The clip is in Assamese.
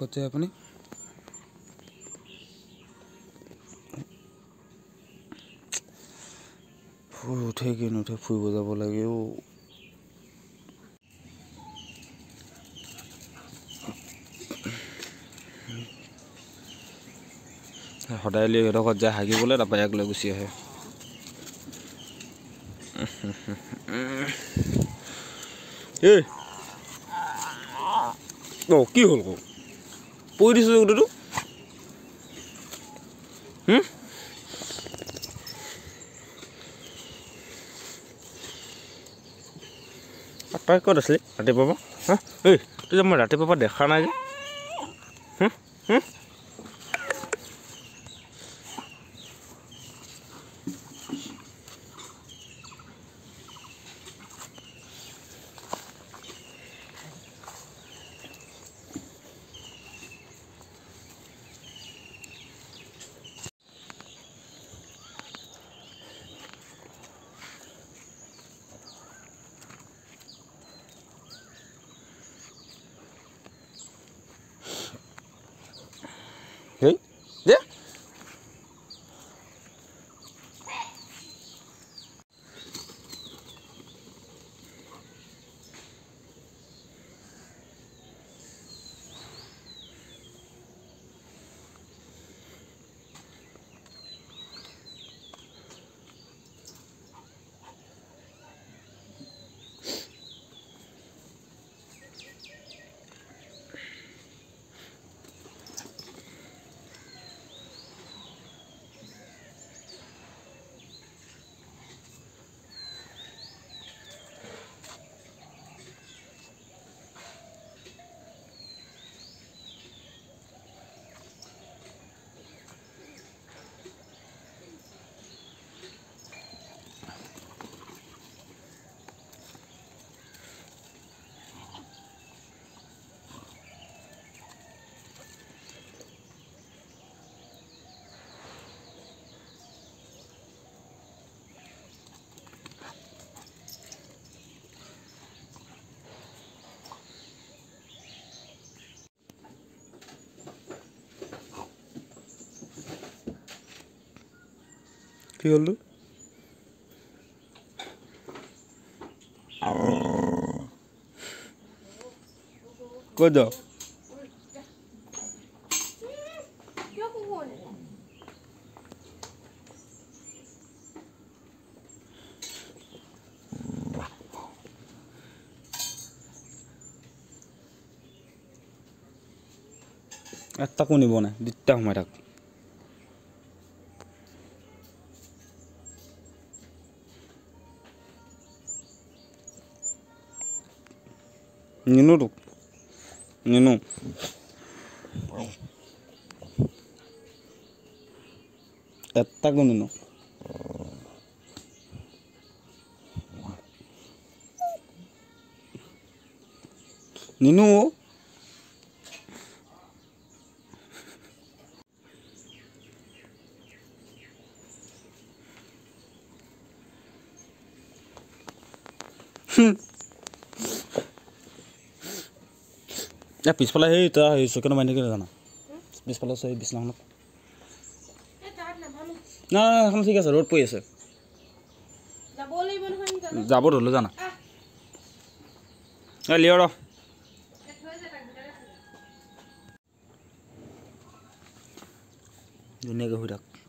করতে হবে আপনি ফুল উঠে কি নুঠে ফুইব যাব লাগে ও সদায় লৈ এডোখৰত যায় হাগিবলৈ তাৰপৰা ইয়াক লৈ গুচি আহে কি হ'ল কওক পুৰি দিছোঁ গোটেইটো তই ক'ত আছিলি ৰাতিপুৱাৰ পৰা হা ঐ তই যে মই ৰাতিপুৱাৰ পৰা দেখা নাই যে যে কি হলো কই যাও এটা নিব না দুটা সোমাই থাক నిన్నుడు నిన్ను ఎత్తగు నిన్ను నిన్ను Hmm. এই পিছফালে সেই তাৰ সেই চকেনৰ মাৰি থাকিলে জানা পিছফালে আছে এই বিচনাখনত নাই এখন ঠিক আছে ৰ'দ পৰি আছে যাব ধৰিলোঁ জানা এই লিঅ ৰ ধুনীয়াকৈ শুই থাক